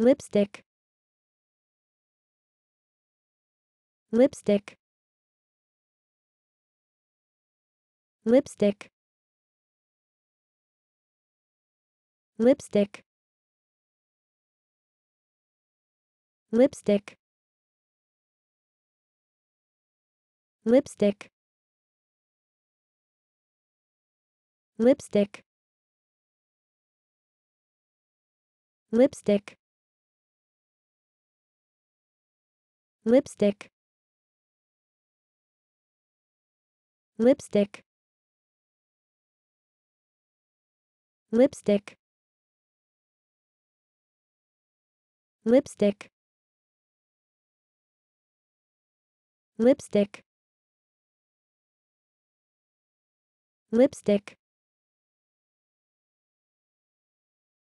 lipstick lipstick lipstick lipstick lipstick lipstick lipstick lipstick lipstick lipstick lipstick lipstick lipstick lipstick